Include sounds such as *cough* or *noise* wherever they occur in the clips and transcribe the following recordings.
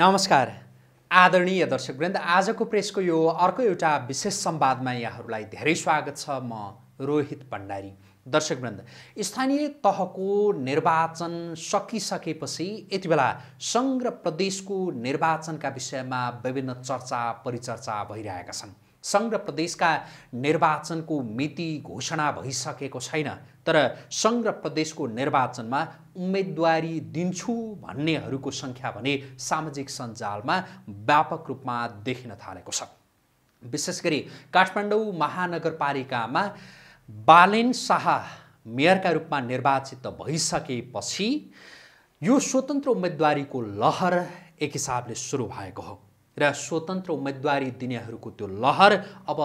नमस्कार आदरणीय दर्शकवृन्द आजको प्रेसको यो अर्को एउटा विशेष संवादमा यहाँहरूलाई धेरै स्वागत छ म रोहित भण्डारी दर्शकवृन्द स्थानीय तहको निर्वाचन सकिसकेपछि यति बेला सङ्घ प्रदेशको निर्वाचनका विषयमा विभिन्न चर्चा परिचर्चा भइरहेका छन् सङ्घ प्रदेशका निर्वाचनको मिति घोषणा भइसकेको छैन तर सङ्घ र प्रदेशको निर्वाचनमा उम्मेदवारी दिन्छु भन्नेहरूको सङ्ख्या भने सामाजिक सञ्जालमा व्यापक रूपमा देखिन थालेको छ विशेष गरी काठमाडौँ महानगरपालिकामा बालेन शाह मेयरका रूपमा निर्वाचित भइसकेपछि यो स्वतन्त्र उम्मेदवारीको लहर एक हिसाबले सुरु भएको हो र स्वतन्त्र उम्मेदवारी दिनेहरूको त्यो लहर अब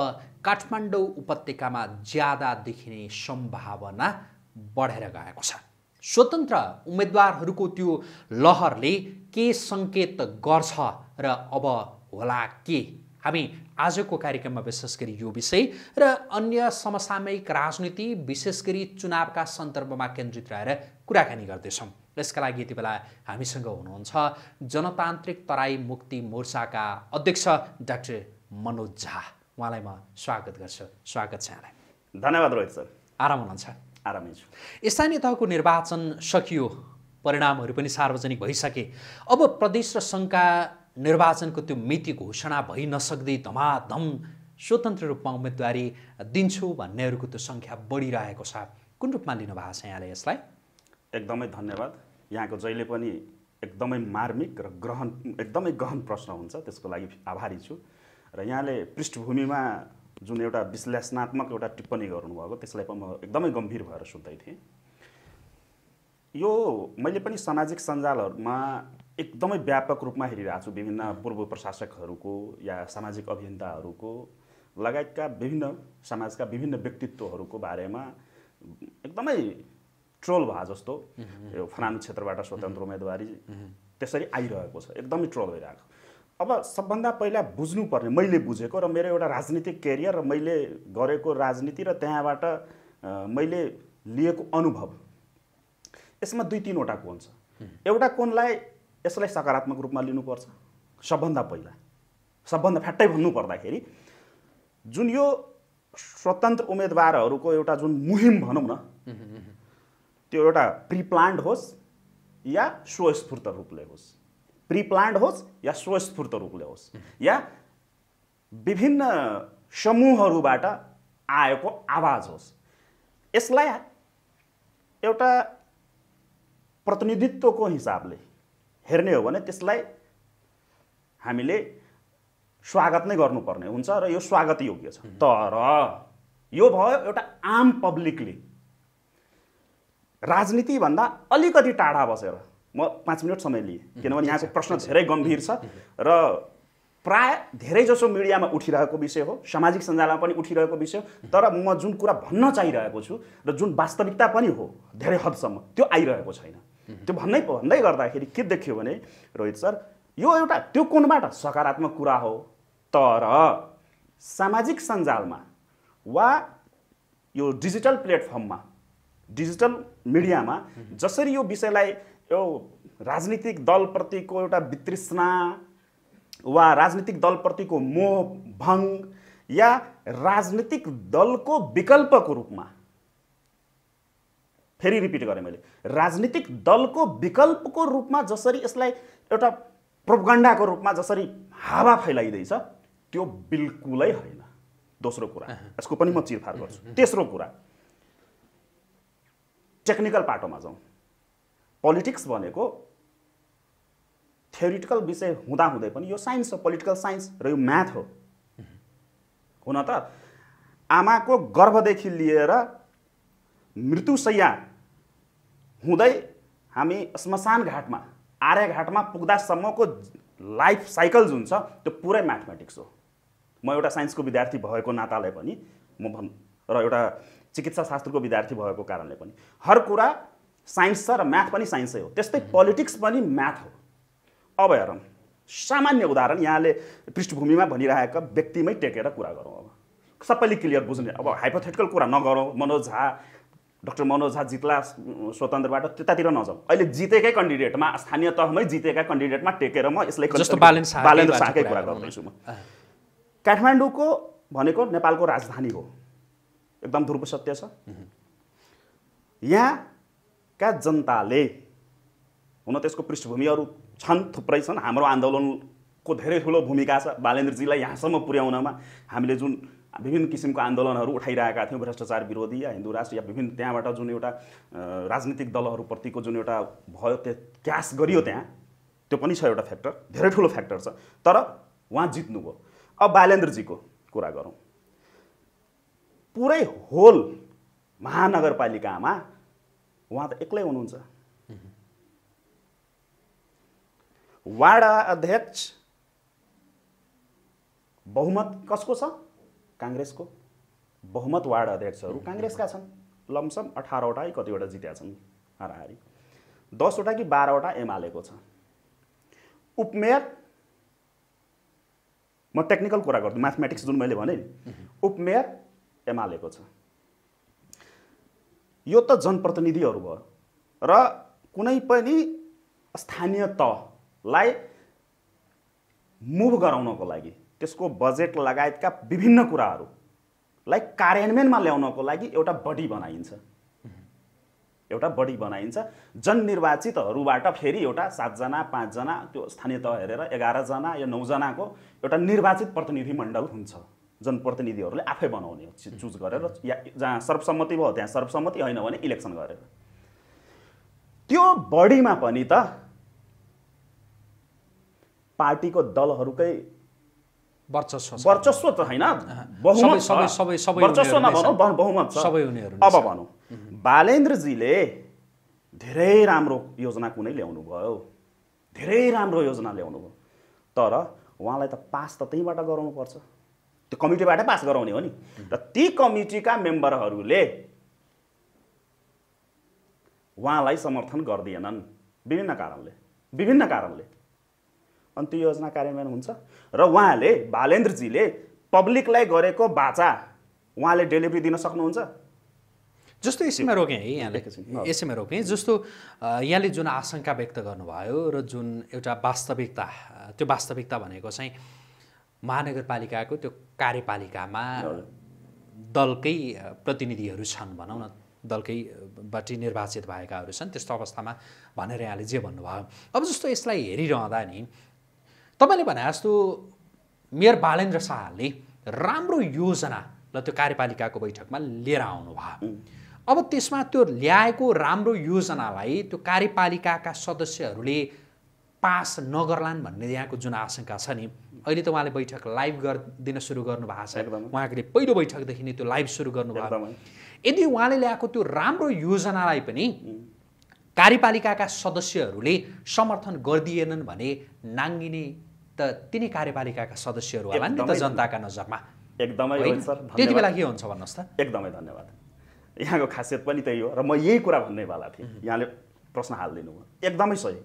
काठमाडौँ उपत्यकामा ज्यादा देखिने सम्भावना बढेर गएको छ स्वतन्त्र उम्मेदवारहरूको त्यो लहरले के सङ्केत गर्छ र अब होला के हामी आजको कार्यक्रममा विशेष गरी यो विषय र अन्य समसामयिक राजनीति विशेष गरी चुनावका सन्दर्भमा केन्द्रित रहेर कुराकानी गर्दैछौँ यसका लागि यति बेला हामीसँग हुनुहुन्छ जनतान्त्रिक तराई मुक्ति मोर्चाका अध्यक्ष डाक्टर मनोज झा उहाँलाई म स्वागत गर्छु स्वागत छ यहाँलाई धन्यवाद रोहित सर आराम हुनुहुन्छ आरामै छु स्थानीय तहको निर्वाचन सकियो परिणामहरू पनि सार्वजनिक भइसके अब प्रदेश र सङ्घका निर्वाचनको त्यो मिति घोषणा भइ नसक्दै धमाधम स्वतन्त्र रूपमा उम्मेदवारी दिन्छु भन्नेहरूको त्यो सङ्ख्या बढिरहेको छ कुन रूपमा लिनुभएको छ यहाँले यसलाई एकदमै धन्यवाद यहाँको जहिले पनि एकदमै मार्मिक र ग्रहण एकदमै गहन प्रश्न हुन्छ त्यसको लागि आभारी छु र यहाँले पृष्ठभूमिमा जुन एउटा विश्लेषणात्मक एउटा टिप्पणी गर्नुभएको त्यसलाई पनि म एकदमै गम्भीर भएर सुन्दै थिएँ यो मैले पनि सामाजिक सञ्जालहरूमा एकदमै व्यापक रूपमा हेरिरहेको छु विभिन्न पूर्व प्रशासकहरूको या सामाजिक अभियन्ताहरूको लगायतका विभिन्न समाजका विभिन्न व्यक्तित्वहरूको बारेमा एकदमै ट्रोल भए जस्तो यो फलानु क्षेत्रबाट स्वतन्त्र उम्मेदवारी त्यसरी आइरहेको छ एकदमै ट्रोल भइरहेको अब सबभन्दा पहिला बुझ्नुपर्ने मैले बुझेको र मेरो एउटा राजनीतिक केरियर र मैले गरेको राजनीति र त्यहाँबाट मैले लिएको अनुभव यसमा दुई तिनवटा कोण छ एउटा कोणलाई यसलाई सकारात्मक रूपमा लिनुपर्छ सबभन्दा पहिला सबभन्दा फ्याट्टै भन्नु पर्दाखेरि जुन यो स्वतन्त्र उम्मेदवारहरूको एउटा जुन मुहिम भनौँ न त्यो एउटा प्रिप्लान्ड होस् या स्वस्फूर्त रूपले होस् प्रिप्लान्ड होस् या स्वस्फूर्त रूपले होस् या विभिन्न समूहहरूबाट आएको आवाज होस् यसलाई एउटा प्रतिनिधित्वको हिसाबले हेर्ने हो भने त्यसलाई हामीले स्वागत नै गर्नुपर्ने हुन्छ र यो स्वागत योग्य छ तर यो भयो एउटा आम पब्लिकले राजनीतिभन्दा अलिकति टाढा बसेर म पाँच मिनट समय लिएँ किनभने यहाँको प्रश्न धेरै गम्भीर छ र प्राय धेरै जसो मिडियामा उठिरहेको विषय हो सामाजिक सञ्जालमा पनि उठिरहेको विषय हो तर म जुन कुरा भन्न चाहिरहेको छु र जुन वास्तविकता पनि हो धेरै हदसम्म त्यो आइरहेको छैन त्यो भन्नै भन्दै गर्दाखेरि के देखियो भने रोहित सर यो एउटा त्यो कोणबाट सकारात्मक कुरा हो तर सामाजिक सञ्जालमा वा यो डिजिटल प्लेटफर्ममा डिजिटल मिडियामा जसरी यो विषयलाई यो राजनीतिक दलप्रतिको एउटा वितृष्णा वा राजनीतिक दलप्रतिको मोह भङ या राजनीतिक दलको विकल्पको रूपमा फेरि रिपिट गरेँ मैले राजनीतिक दलको विकल्पको रूपमा जसरी यसलाई एउटा प्रोपगण्डाको रूपमा जसरी हावा फैलाइँदैछ त्यो बिल्कुलै होइन दोस्रो कुरा यसको पनि म चिरफार गर्छु तेस्रो कुरा टेक्निकल पाटोमा जाउँ पोलिटिक्स भनेको थ्योरिटिकल विषय हुँदाहुँदै पनि यो साइन्स हो पोलिटिकल साइन्स र यो म्याथ हो हुन त आमाको गर्भदेखि लिएर मृत्युशैया हुँदै हामी श्मशान घाटमा आर्यघाटमा पुग्दासम्मको लाइफ साइकल जुन छ त्यो पुरै म्याथमेटिक्स हो म एउटा साइन्सको विद्यार्थी भएको नाताले पनि म भन् र एउटा चिकित्सा शास्त्रको विद्यार्थी भएको कारणले पनि हर कुरा साइन्स छ र म्याथ पनि साइन्सै हो त्यस्तै पोलिटिक्स पनि म्याथ हो अब हेरौँ सामान्य उदाहरण यहाँले पृष्ठभूमिमा भनिरहेका व्यक्तिमै टेकेर कुरा गरौँ अब सबैले क्लियर बुझ्ने अब हाइपोथेटिकल कुरा नगरौँ मनोज झा डक्टर मनोज झा जित्ला स्वतन्त्रबाट त्यतातिर नजाउँ अहिले जितेकै कन्डिडेटमा स्थानीय तहमै जितेका कन्डिडेटमा टेकेर म यसलाई बालेन्द्र शाहकै कुरा गर्दैछु म काठमाडौँको भनेको नेपालको राजधानी हो एकदम ध्रुव सत्य छ यहाँ का जनताले हुन त्यसको पृष्ठभूमिहरू छन् थुप्रै छन् हाम्रो आन्दोलनको धेरै ठुलो भूमिका छ बालेन्द्रजीलाई यहाँसम्म पुर्याउनमा हामीले जुन विभिन्न किसिमको आन्दोलनहरू उठाइरहेका थियौँ भ्रष्टाचार विरोधी या हिन्दू राष्ट्र या विभिन्न त्यहाँबाट जुन एउटा राजनीतिक दलहरूप्रतिको जुन एउटा भयो त्यो क्यास गरियो त्यहाँ त्यो पनि छ एउटा फ्याक्टर धेरै ठुलो फ्याक्टर छ तर उहाँ जित्नुभयो अब बालेन्द्रजीको कुरा गरौँ पुरै होल महानगरपालिकामा उहाँ त एक्लै हुनुहुन्छ वाडा अध्यक्ष बहुमत कसको छ काङ्ग्रेसको बहुमत वार्ड अध्यक्षहरू काङ्ग्रेसका छन् लमसम अठारवटा कतिवटा जित्या छन् हाराहारी दसवटा कि बाह्रवटा एमालेको छ उपमेयर म टेक्निकल कुरा गर्छु म्याथमेटिक्स जुन मैले भने नि उपमेयर एमालेको छ यो त जनप्रतिनिधिहरू भयो र कुनै पनि स्थानीय तहलाई मुभ गराउनको लागि त्यसको बजेट लगायतका विभिन्न कुराहरूलाई कार्यान्वयनमा ल्याउनको लागि एउटा बडी बनाइन्छ एउटा बडी बनाइन्छ जननिर्वाचितहरूबाट फेरि एउटा सातजना पाँचजना त्यो स्थानीय तह हेरेर एघारजना या नौजनाको एउटा निर्वाचित प्रतिनिधिमण्डल हुन्छ जनप्रतिनिधिहरूले आफै बनाउने चुज गरेर या जहाँ सर्वसम्मति भयो त्यहाँ सर्वसम्मति होइन भने इलेक्सन गरेर त्यो बडीमा पनि त पार्टीको दलहरूकै वर्चस्व वर्चस्व त होइन वर्चस्व नभनौँ बहुमत सबै उनीहरू अब भनौँ बालेन्द्रजीले धेरै राम्रो योजना कुनै ल्याउनु भयो धेरै राम्रो योजना ल्याउनु भयो तर उहाँलाई त पास त त्यहीँबाट गराउनुपर्छ त्यो कमिटीबाट पास गराउने हो नि र ती कमिटीका मेम्बरहरूले उहाँलाई समर्थन गरिदिएनन् विभिन्न कारणले विभिन्न कारणले अनि त्यो योजना कार्यान्वयन हुन्छ र उहाँले बालेन्द्रजीले पब्लिकलाई गरेको बाचा उहाँले डेलिभरी दिन सक्नुहुन्छ जस्तो यसैमा रोकेँ है यहाँले यसैमा रोकेँ जस्तो यहाँले जुन आशंका व्यक्त गर्नुभयो र जुन एउटा वास्तविकता त्यो वास्तविकता भनेको चाहिँ महानगरपालिकाको त्यो कार्यपालिकामा दलकै प्रतिनिधिहरू छन् भनौँ न दलकै बाटी निर्वाचित भएकाहरू छन् त्यस्तो अवस्थामा भनेर यहाँले जे भन्नुभयो अब जस्तो यसलाई हेरिरहँदा नि तपाईँले भने जस्तो मेयर बालेन्द्र शाहले राम्रो योजना र त्यो कार्यपालिकाको बैठकमा लिएर आउनुभयो अब त्यसमा त्यो ल्याएको राम्रो योजनालाई त्यो कार्यपालिकाका सदस्यहरूले पास नगर्लान् भन्ने यहाँको जुन आशंका छ नि अहिले त उहाँले बैठक लाइभ गरिदिन सुरु गर्नु भएको छ उहाँले पहिलो बैठकदेखि नै त्यो लाइभ सुरु गर्नुभएको यदि उहाँले ल्याएको त्यो राम्रो योजनालाई पनि कार्यपालिकाका सदस्यहरूले समर्थन गरिदिएनन् भने नाङ्गिने त तिनै कार्यपालिकाका सदस्यहरू होला नि त जनताका नजरमा एकदमै त्यति बेला के हुन्छ भन्नुहोस् त एकदमै धन्यवाद यहाँको खासियत पनि त्यही हो र म यही कुरा भन्नेवाला थिएँ यहाँले प्रश्न हालिदिनु भयो एकदमै सही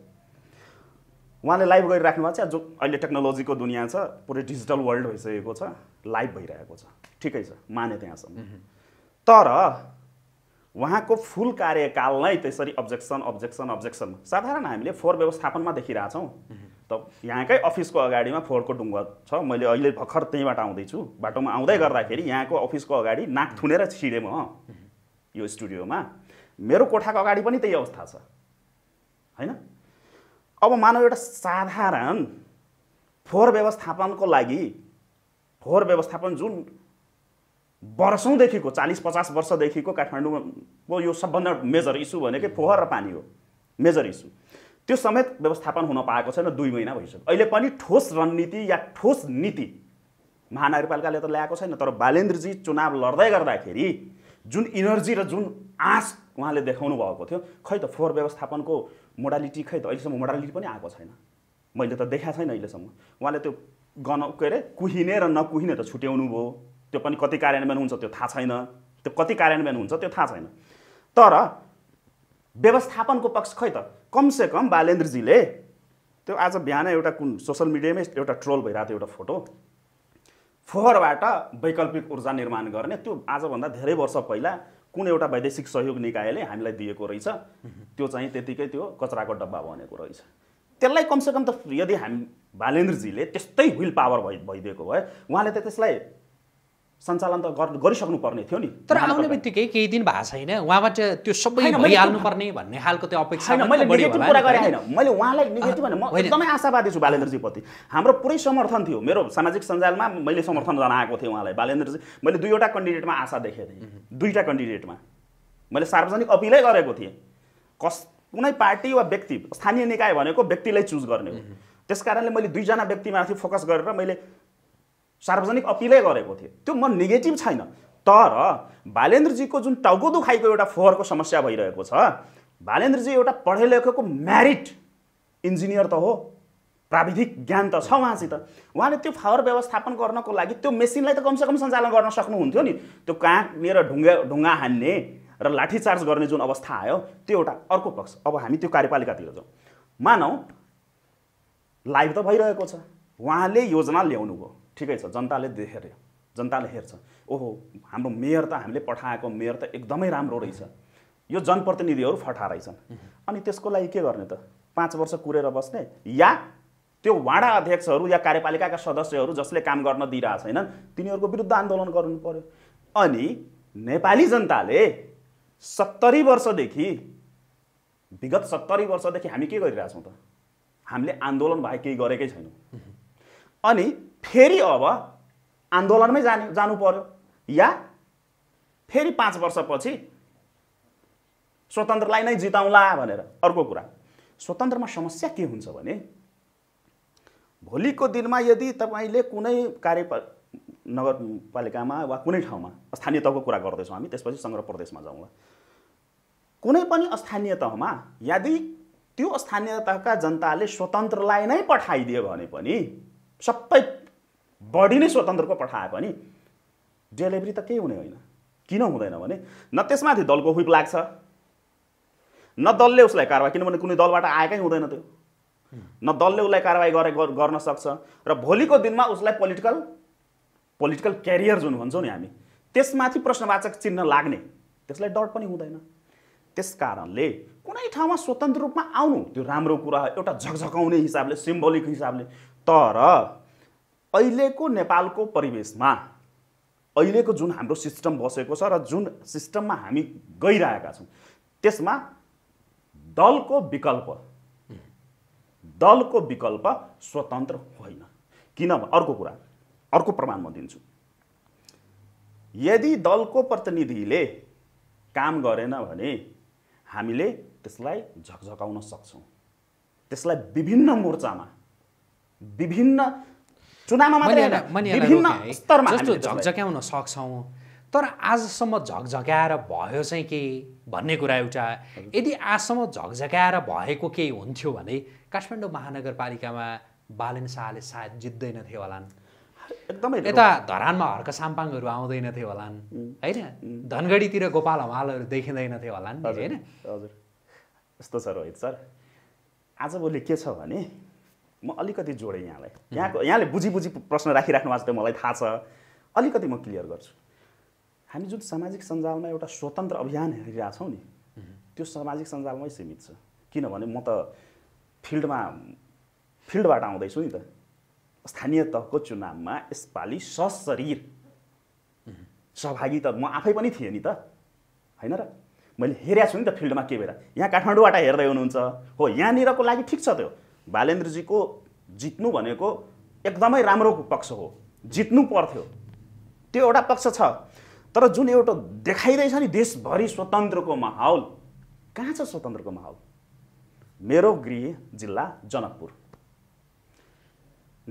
उहाँले लाइभ गरिराख्नु भएको छ जो अहिले टेक्नोलोजीको दुनियाँ छ पुरै डिजिटल वर्ल्ड भइसकेको छ लाइभ भइरहेको छ ठिकै छ माने त्यहाँसम्म तर उहाँको फुल कार्यकाल नै त्यसरी अब्जेक्सन अब्जेक्सन अब्जेक्सन साधारण हामीले फोहोर व्यवस्थापनमा देखिरहेछौँ त यहाँकै अफिसको अगाडिमा फोहोरको डुङ्गा छ मैले अहिले भर्खर त्यहीँबाट आउँदैछु बाटोमा आउँदै गर्दाखेरि यहाँको अफिसको अगाडि नाक थुनेर छिरेँ म यो स्टुडियोमा मेरो कोठाको अगाडि पनि त्यही अवस्था छ होइन अब मानव एउटा साधारण फोहोर व्यवस्थापनको लागि फोहोर व्यवस्थापन जुन वर्षौँदेखिको चालिस पचास वर्षदेखिको काठमाडौँको यो सबभन्दा मेजर इस्यु भनेकै फोहोर र पानी हो मेजर इस्यु त्यो समेत व्यवस्थापन हुन पाएको छैन दुई महिना भइसक्यो अहिले पनि ठोस रणनीति या ठोस नीति महानगरपालिकाले त ल्याएको छैन तर बालेन्द्रजी चुनाव लड्दै गर्दाखेरि जुन इनर्जी र जुन आँस उहाँले देखाउनु भएको थियो खै त फोहोर व्यवस्थापनको मोडालिटी खै त अहिलेसम्म मोडालिटी पनि आएको छैन मैले त देखाएको छैन अहिलेसम्म उहाँले त्यो गन के अरे कुहिने र नकुहिने त छुट्याउनु भयो त्यो पनि कति कार्यान्वयन हुन्छ त्यो थाहा छैन त्यो कति कार्यान्वयन हुन्छ त्यो थाहा छैन तर व्यवस्थापनको पक्ष खै त कमसेकम बालेन्द्रजीले त्यो आज बिहान एउटा कुन सोसल मिडियामै एउटा ट्रोल भइरहेको थियो एउटा फोटो फोहोरबाट वैकल्पिक ऊर्जा निर्माण गर्ने त्यो आजभन्दा धेरै वर्ष पहिला कुन एउटा वैदेशिक सहयोग निकायले हामीलाई दिएको रहेछ त्यो चाहिँ त्यतिकै त्यो कचराको डब्बा बनेको रहेछ त्यसलाई कमसेकम त यदि हामी भालेन्द्रजीले त्यस्तै विल पावर भइ भइदिएको भए उहाँले त त्यसलाई सञ्चालन त गरिसक्नुपर्ने थियो नि तर आउने बित्तिकै केही दिन भएको छैन उहाँबाट त्यो सबै भइहाल्नुपर्ने भन्ने खालको त्यो अपेक्षा मैले नेगेटिभ कुरा गरेँ होइन मैले उहाँलाई नेगेटिभ भने म एकदमै आशावादी छु बालेन्द्रजीप्रति हाम्रो पुरै समर्थन थियो मेरो सामाजिक सञ्जालमा मैले समर्थन जनाएको थिएँ उहाँलाई बालेन्द्रजी मैले दुईवटा कन्डिडेटमा आशा देखेको थिएँ दुईवटा कन्डिडेटमा मैले सार्वजनिक अपिलै गरेको थिएँ कस कुनै पार्टी वा व्यक्ति स्थानीय निकाय भनेको व्यक्तिलाई चुज गर्ने हो त्यस कारणले मैले दुईजना व्यक्तिमाथि फोकस गरेर मैले सार्वजनिक अपिलै गरेको थिएँ त्यो म नेगेटिभ छैन तर बालेन्द्रजीको जुन टाउको दुखाइको एउटा फोहोरको समस्या भइरहेको छ बालेन्द्रजी एउटा पढे लेखेको म्यारिट इन्जिनियर त हो प्राविधिक ज्ञान त छ उहाँसित उहाँले त्यो फावर व्यवस्थापन गर्नको लागि त्यो मेसिनलाई त कमसेकम सञ्चालन गर्न सक्नुहुन्थ्यो नि त्यो कहाँनिर ढुङ्गा ढुङ्गा हान्ने र लाठी चार्ज गर्ने जुन अवस्था आयो त्यो एउटा अर्को पक्ष अब हामी त्यो कार्यपालिकातिर जाउँ मानौ लाइभ त भइरहेको छ उहाँले योजना ल्याउनुभयो ठिकै छ जनताले हेऱ्यो जनताले हेर्छ ओहो हाम्रो मेयर त हामीले पठाएको मेयर त एकदमै राम्रो रहेछ यो जनप्रतिनिधिहरू फटा रहेछन् अनि त्यसको लागि के गर्ने त पाँच वर्ष कुरेर बस्ने या त्यो वाडा अध्यक्षहरू या कार्यपालिकाका सदस्यहरू जसले काम गर्न दिइरहेको छैनन् तिनीहरूको विरुद्ध आन्दोलन गर्नु पऱ्यो अनि नेपाली जनताले सत्तरी वर्षदेखि विगत सत्तरी वर्षदेखि हामी के गरिरहेछौँ त हामीले आन्दोलन भए केही गरेकै छैनौँ अनि फेरि अब आन्दोलनमै जाने जानु पर्यो या फेरि पाँच वर्षपछि स्वतन्त्रलाई नै जिताउँला भनेर अर्को कुरा स्वतन्त्रमा समस्या के हुन्छ भने भोलिको दिनमा यदि तपाईँले कुनै कार्य नगरपालिकामा वा कुनै ठाउँमा स्थानीय तहको कुरा गर्दैछौँ हामी त्यसपछि सङ्ग्रह प्रदेशमा जाउँला कुनै पनि स्थानीय तहमा यदि त्यो स्थानीय तहका जनताले स्वतन्त्रलाई नै पठाइदियो भने पनि सबै बढी नै स्वतन्त्रको पठाए पनि डेलिभरी त केही हुने होइन किन हुँदैन भने न त्यसमाथि दलको हुप लाग्छ न दलले उसलाई कारवाही किनभने कुनै दलबाट आएकै हुँदैन त्यो न दलले उसलाई कारवाही गरे गर्न सक्छ र भोलिको दिनमा उसलाई पोलिटिकल पोलिटिकल क्यारियर जुन भन्छौँ नि हामी त्यसमाथि प्रश्नवाचक चिन्ह लाग्ने त्यसलाई डर पनि हुँदैन त्यस कारणले कुनै ठाउँमा स्वतन्त्र रूपमा आउनु त्यो राम्रो कुरा एउटा झकझकाउने हिसाबले सिम्बोलिक हिसाबले तर अहिलेको नेपालको परिवेशमा अहिलेको जुन हाम्रो सिस्टम बसेको छ र जुन सिस्टममा हामी गइरहेका छौँ त्यसमा दलको विकल्प दलको विकल्प स्वतन्त्र होइन किनभने अर्को कुरा अर्को प्रमाण म दिन्छु यदि दलको प्रतिनिधिले काम गरेन भने हामीले त्यसलाई झकझकाउन सक्छौँ त्यसलाई विभिन्न मोर्चामा विभिन्न चुनावमा मात्रै विभिन्न स्तरमा झकझक्याउन सक्छौँ तर आजसम्म झकझक्याएर भयो चाहिँ के भन्ने कुरा एउटा यदि आजसम्म झकझक्याएर भएको केही हुन्थ्यो भने काठमाडौँ महानगरपालिकामा बालन शाहले सायद जित्दैनथे होलान् एकदमै यता धरानमा हर्क साम्पाङहरू आउँदैनथे होलान् होइन धनगढीतिर गोपाल हमालहरू देखिँदैनथे होलान् होइन हजुर यस्तो छ रोहित सर आजभोलि के छ भने म अलिकति जोडेँ यहाँलाई यहाँको यहाँले बुझी बुझी प्रश्न राखिराख्नु भएको छ त्यो मलाई थाहा छ अलिकति म क्लियर गर्छु हामी जुन सामाजिक सञ्जालमा एउटा स्वतन्त्र अभियान हेरिरहेछौँ नि त्यो सामाजिक सञ्जालमै सीमित छ किनभने म त फिल्डमा फिल्डबाट आउँदैछु नि त स्थानीय तहको चुनावमा यसपालि सशरीर सहभागी त म आफै पनि थिएँ नि त होइन र मैले हेरेको छु नि त फिल्डमा के भएर यहाँ काठमाडौँबाट हेर्दै हुनुहुन्छ हो यहाँनिरको लागि ठिक छ त्यो बालेन्द्रजीको जित्नु भनेको एकदमै राम्रो पक्ष हो जित्नु पर्थ्यो त्यो एउटा पक्ष छ तर जुन एउटा देखाइँदैछ नि देशभरि स्वतन्त्रको माहौल कहाँ छ स्वतन्त्रको माहौल मेरो गृह जिल्ला जनकपुर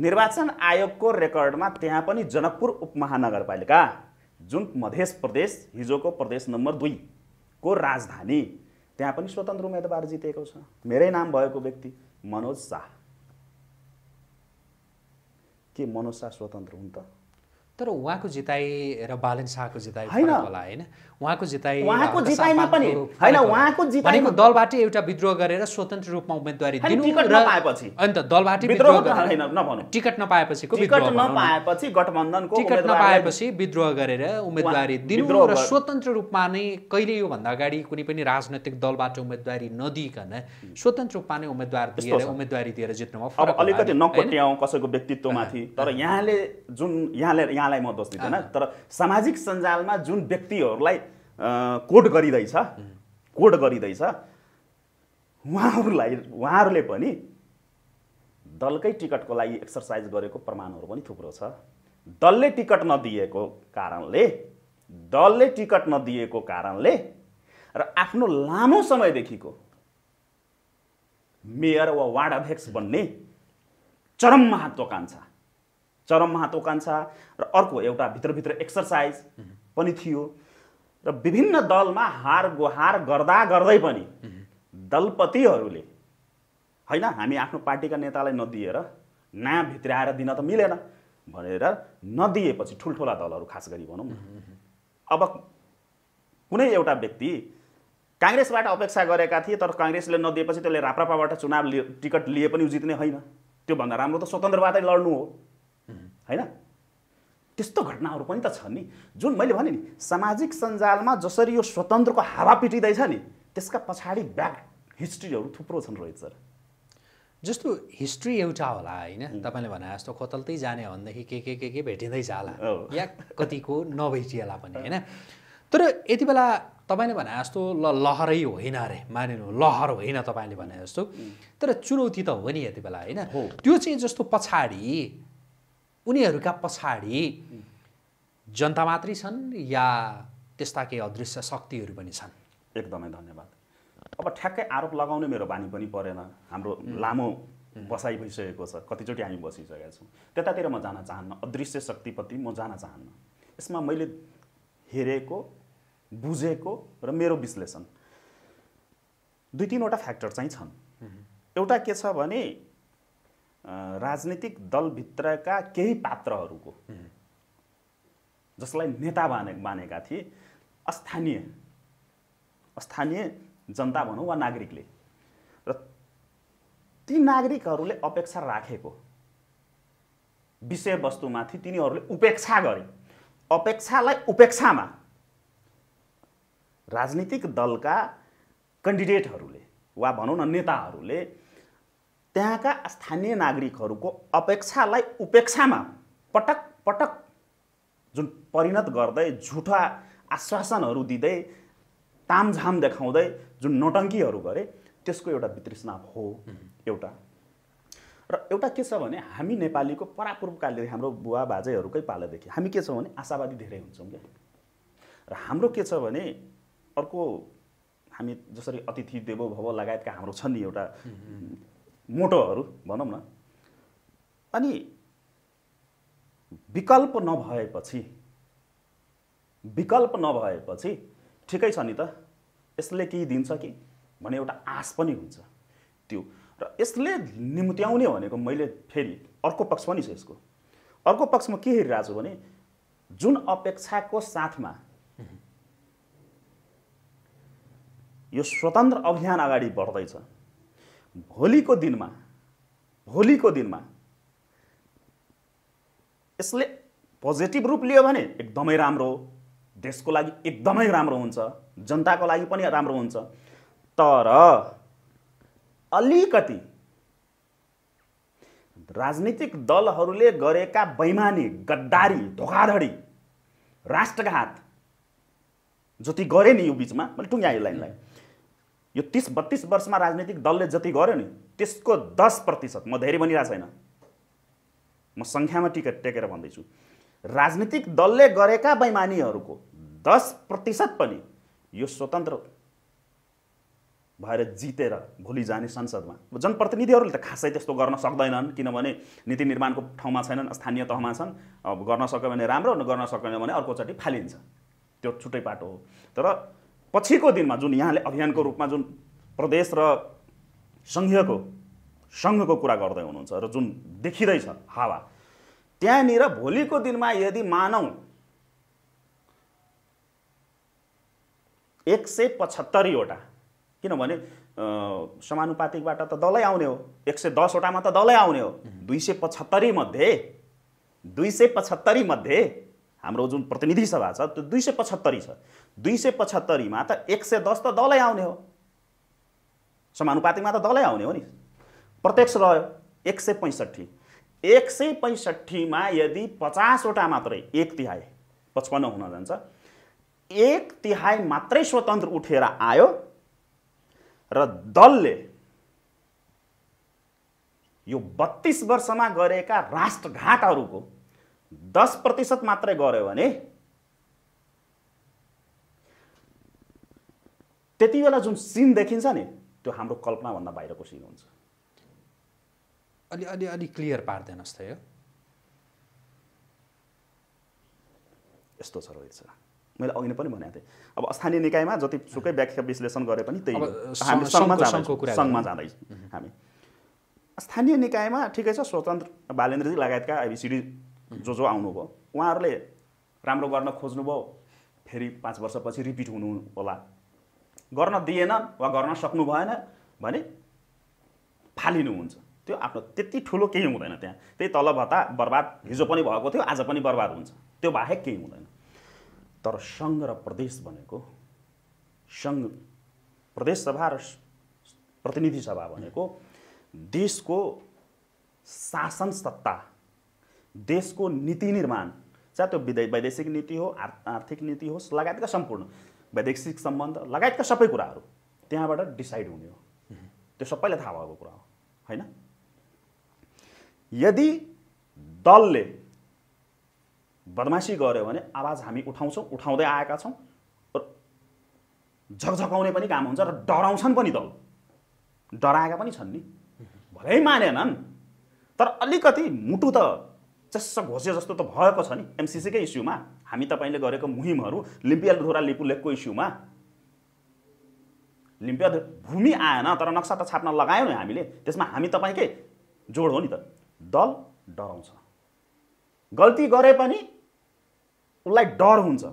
निर्वाचन आयोगको रेकर्डमा त्यहाँ पनि जनकपुर उपमहानगरपालिका जुन मध्य प्रदेश हिजोको प्रदेश नम्बर दुईको राजधानी त्यहाँ पनि स्वतन्त्र उम्मेदवार जितेको छ मेरै नाम भएको व्यक्ति मनोज शाह के मनोज शाह स्वतन्त्र हुन् त तर उहाँको जिताइ र बालन शाहको जिताइ होइन होला होइन उहाँको जिताइ उहाँको जिताइमा पनि होइन उहाँको जिताइ दलबाट एउटा विद्रोह गरेर स्वतन्त्र रूपमा उम्मेदवारी दिनु टिकट नपाएपछि त दलबाट विद्रोह होइन नभनु टिकट नपाएपछि टिकट नपाएपछि गठबन्धनको टिकट नपाएपछि विद्रोह गरेर उम्मेदवारी दिनु र स्वतन्त्र रूपमा नै कहिले यो भन्दा अगाडि कुनै पनि राजनैतिक दलबाट उम्मेदवारी नदिकन स्वतन्त्र रूपमा नै उम्मेदवार दिएर उम्मेदवारी दिएर जित्नुमा फरक अलिकति नकोट्याउँ कसैको व्यक्तित्वमाथि तर यहाँले जुन यहाँले यहाँ उहाँलाई म दोष दिँदैन तर सामाजिक सञ्जालमा जुन व्यक्तिहरूलाई कोट गरिँदैछ कोट गरिँदैछ उहाँहरूलाई उहाँहरूले पनि दलकै टिकटको लागि एक्सर्साइज गरेको प्रमाणहरू पनि थुप्रो छ दलले टिकट नदिएको कारणले दलले टिकट नदिएको कारणले र आफ्नो लामो समयदेखिको मेयर वा वार्ड अध्यक्ष बन्ने चरम महत्त्वकाङ्क्षा चरम महत्वाकांक्षा र अर्को एउटा भित्रभित्र एक्सर्साइज पनि थियो र विभिन्न दलमा हार गुहार गर्दा गर्दै पनि दलपतिहरूले होइन हामी आफ्नो पार्टीका नेतालाई नदिएर नाम भित्राएर दिन त मिलेन भनेर नदिएपछि ठुल्ठुला दलहरू खास गरी भनौँ अब कुनै एउटा व्यक्ति काङ्ग्रेसबाट अपेक्षा गरेका थिए तर काङ्ग्रेसले नदिएपछि त्यसले राप्रपाबाट चुनाव लिए टिकट लिए पनि जित्ने होइन त्योभन्दा राम्रो त स्वतन्त्रबाटै लड्नु हो होइन त्यस्तो घटनाहरू पनि त छन् नि जुन मैले भने नि सामाजिक सञ्जालमा जसरी यो स्वतन्त्रको हावा पिटिँदैछ नि त्यसका पछाडि ब्याक हिस्ट्रीहरू थुप्रो छन् रोहित सर जस्तो हिस्ट्री एउटा होला होइन तपाईँले भने जस्तो खोतल्दै जाने हो भनेदेखि के के के के भेटिँदैछ होला या कतिको नभेटिएला पनि होइन तर यति बेला तपाईँले भने जस्तो ल लहरै होइन अरे मानिनु लहर होइन तपाईँले भने जस्तो तर चुनौती त हो नि यति बेला होइन त्यो चाहिँ जस्तो पछाडि उनीहरूका पछाडि जनता मात्रै छन् या त्यस्ता केही अदृश्य शक्तिहरू पनि छन् एकदमै धन्यवाद अब ठ्याक्कै आरोप लगाउने मेरो बानी पनि परेन हाम्रो लामो बसाइ भइसकेको छ कतिचोटि हामी बसिसकेका छौँ त्यतातिर म जान चाहन्न अदृश्य शक्तिप्रति म जान चाहन्न यसमा मैले हेरेको बुझेको र मेरो विश्लेषण दुई तिनवटा फ्याक्टर चाहिँ छन् एउटा के छ भने राजनीतिक दलभित्रका केही पात्रहरूको जसलाई नेता माने मानेका थिए स्थानीय स्थानीय जनता भनौँ वा नागरिकले र ती नागरिकहरूले अपेक्षा राखेको विषयवस्तुमाथि तिनीहरूले उपेक्षा गरे अपेक्षालाई उपेक्षामा राजनीतिक दलका क्यान्डिडेटहरूले वा भनौँ न नेताहरूले त्यहाँका स्थानीय नागरिकहरूको अपेक्षालाई उपेक्षामा पटक पटक जुन परिणत गर्दै झुठा आश्वासनहरू दिँदै तामझाम देखाउँदै जुन नोटङ्कीहरू गरे त्यसको एउटा वितृष्णा हो एउटा र एउटा के छ भने हामी नेपालीको परापूर्वकालदेखि हाम्रो बुवा बाजेहरूकै पालादेखि हामी के छौँ भने आशावादी धेरै हुन्छौँ क्या र हाम्रो के छ भने अर्को हामी जसरी अतिथि देवो भव लगायतका हाम्रो छन् नि एउटा मोटोहरू भनौँ न अनि विकल्प नभएपछि विकल्प नभएपछि ठिकै छ नि त यसले केही दिन्छ कि भन्ने एउटा आश पनि हुन्छ त्यो र यसले निम्त्याउने भनेको मैले फेरि अर्को पक्ष पनि छ यसको अर्को पक्षमा के हेरिरहेको छु भने जुन अपेक्षाको साथमा यो स्वतन्त्र अभियान अगाडि बढ्दैछ भोलिको दिनमा भोलिको दिनमा यसले पोजिटिभ रूप लियो भने एकदमै राम्रो देशको लागि एकदमै राम्रो हुन्छ जनताको लागि पनि राम्रो हुन्छ तर अलिकति राजनीतिक दलहरूले गरेका बैमानी गद्दारी धोकाधडी राष्ट्रघात जति गरे नि यो बिचमा मैले टुङ्ग्याएँ लाइनलाई यो तिस बत्तिस वर्षमा राजनीतिक दलले जति गर्यो नि त्यसको दस प्रतिशत म धेरै भनिरहेको छैन म सङ्ख्यामा टिकट टेकेर भन्दैछु राजनीतिक दलले गरेका बैमानीहरूको दस प्रतिशत पनि यो स्वतन्त्र भएर जितेर भोलि जाने संसदमा जनप्रतिनिधिहरूले त खासै त्यस्तो गर्न सक्दैनन् किनभने नीति निर्माणको ठाउँमा छैनन् स्थानीय तहमा छन् अब गर्न सक्यो भने राम्रो गर्न सकेन भने अर्कोचोटि फालिन्छ त्यो छुट्टै पाटो हो तर पछिको दिनमा जुन यहाँले अभियानको रूपमा जुन प्रदेश र सङ्घीयको सङ्घको कुरा गर्दै हुनुहुन्छ र जुन देखिँदैछ हावा त्यहाँनिर भोलिको दिनमा यदि मानौ एक सय पचहत्तरीवटा किनभने समानुपातिकबाट त दलै आउने हो एक सय दसवटामा त दलै आउने हो दुई सय पचहत्तरी मध्ये दुई सय पचहत्तरी मध्ये हाम्रो जुन प्रतिनिधि सभा छ त्यो दुई सय पचहत्तरी छ दुई सय पचहत्तरीमा त एक सय दस त दलै आउने हो समानुपातिकमा त दलै आउने हो नि प्रत्यक्ष रह्यो एक सय पैँसठी एक सय पैँसठीमा यदि पचासवटा मात्रै एक तिहाई पचपन्न हुन जान्छ एक तिहाई मात्रै स्वतन्त्र उठेर आयो र दलले यो बत्तिस वर्षमा गरेका राष्ट्रघाटहरूको दस प्रतिशत मात्रै गऱ्यो भने त्यति बेला जुन सिन देखिन्छ नि त्यो हाम्रो कल्पनाभन्दा बाहिरको सिन हुन्छ अलि अलि अलि क्लियर पारिदिनुहोस् त यो यस्तो छ रोहित सर मैले अघि नै पनि भनेको थिएँ अब स्थानीय निकायमा जति जतिसुकै व्याख्या विश्लेषण गरे पनि त्यही हामी सङ्घमा जाँदैछ हामी स्थानीय निकायमा ठिकै छ स्वतन्त्र बालेन्द्रजी लगायतका आइबिसिडी जो जो आउनुभयो उहाँहरूले राम्रो गर्न खोज्नुभयो फेरि पाँच वर्षपछि रिपिट हुनु होला गर्न दिएन वा गर्न सक्नु भएन भने फालिनु हुन्छ त्यो आफ्नो त्यति ठुलो केही हुँदैन त्यहाँ त्यही तल भत्ता बर्बाद हिजो पनि भएको थियो आज पनि बर्बाद हुन्छ त्यो बाहेक केही हुँदैन तर सङ्घ र प्रदेश भनेको सङ्घ सभा र प्रतिनिधि सभा भनेको देशको शासन सत्ता देशको नीति निर्माण चाहे त्यो विदे वैदेशिक नीति हो आर् आर्थिक नीति होस् लगायतका सम्पूर्ण वैदेशिक सम्बन्ध लगायतका सबै कुराहरू त्यहाँबाट डिसाइड हुने हो त्यो सबैलाई थाहा भएको कुरा हो होइन यदि दलले बदमासी गऱ्यो भने आवाज हामी उठाउँछौँ उठाउँदै आएका छौँ र झकझकाउने पनि काम हुन्छ र डराउँछन् पनि दल डराएका पनि छन् नि भलै मानेनन् तर अलिकति मुटु त चस्स घोस्यो जस्तो त भएको छ नि एमसिसीकै इस्युमा हामी तपाईँले गरेको मुहिमहरू लिम्पिया धुरा लिपु लेखको इस्युमा लिम्पिया भूमि आएन तर नक्सा त छाप्न लगायौँ नि हामीले त्यसमा हामी तपाईँकै जोड हो नि त दल डराउँछ गल्ती गरे पनि उसलाई डर हुन्छ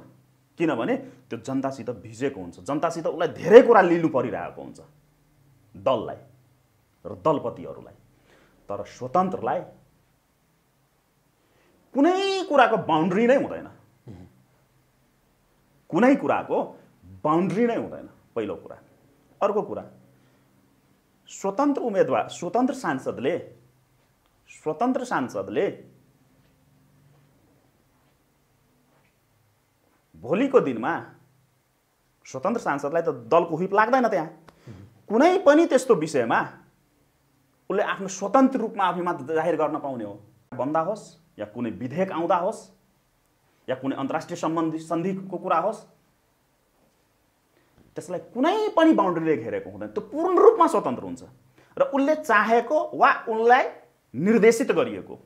किनभने त्यो जनतासित भिजेको हुन्छ जनतासित उसलाई धेरै कुरा लिनु परिरहेको हुन्छ दललाई र दलपतिहरूलाई तर स्वतन्त्रलाई कुनै कुराको बााउन्ड्री नै हुँदैन कुनै कुराको बााउन्ड्री नै हुँदैन पहिलो कुरा अर्को कुरा स्वतन्त्र उम्मेदवार स्वतन्त्र सांसदले स्वतन्त्र सांसदले भोलिको दिनमा स्वतन्त्र सांसदलाई त दलको हुप लाग्दैन त्यहाँ कुनै पनि त्यस्तो विषयमा उसले आफ्नो स्वतन्त्र रूपमा अभिमत जाहेर गर्न पाउने हो भन्दा होस् या कुनै विधेयक आउँदा होस् या कुनै अन्तर्राष्ट्रिय सम्बन्धी सन्धिको कुरा होस् त्यसलाई कुनै पनि बााउन्ड्रीले घेरेको हुँदैन त्यो पूर्ण रूपमा स्वतन्त्र हुन्छ र उसले चाहेको वा उनलाई निर्देशित गरिएको